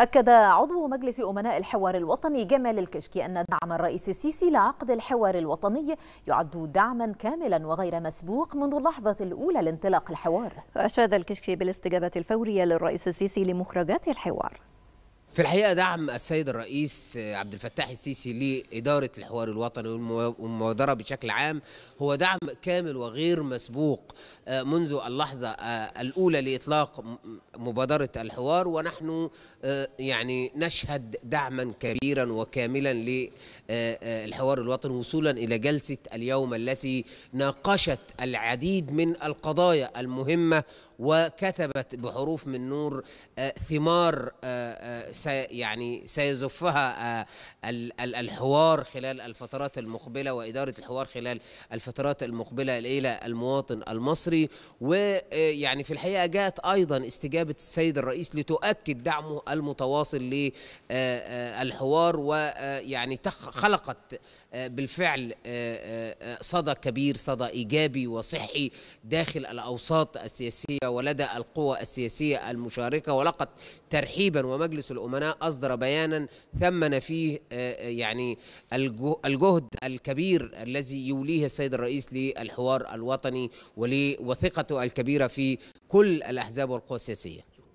أكد عضو مجلس أمناء الحوار الوطني جمال الكشكي أن دعم الرئيس السيسي لعقد الحوار الوطني يعد دعما كاملا وغير مسبوق منذ اللحظة الأولى لانطلاق الحوار أشاد الكشكي بالاستجابة الفورية للرئيس السيسي لمخرجات الحوار في الحقيقه دعم السيد الرئيس عبد الفتاح السيسي لاداره الحوار الوطني والمبادره بشكل عام هو دعم كامل وغير مسبوق آه، منذ اللحظه آه، الاولى لاطلاق مبادره الحوار ونحن آه، يعني نشهد دعما كبيرا وكاملا للحوار الوطني وصولا الى جلسه اليوم التي ناقشت العديد من القضايا المهمه وكتبت بحروف من نور آه، ثمار آه، آه، يعني سيزفها الحوار خلال الفترات المقبلة وإدارة الحوار خلال الفترات المقبلة إلى المواطن المصري ويعني في الحقيقة جاءت أيضا استجابة السيد الرئيس لتؤكد دعمه المتواصل للحوار ويعني خلقت بالفعل صدى كبير صدى إيجابي وصحي داخل الأوساط السياسية ولدى القوى السياسية المشاركة ولقد ترحيبا ومجلس الأمناء أصدر بيانا ثمن فيه آه، آه، يعني الجهد الكبير الذي يوليه السيد الرئيس للحوار الوطني ولوثقته الكبيرة في كل الأحزاب والقوى السياسية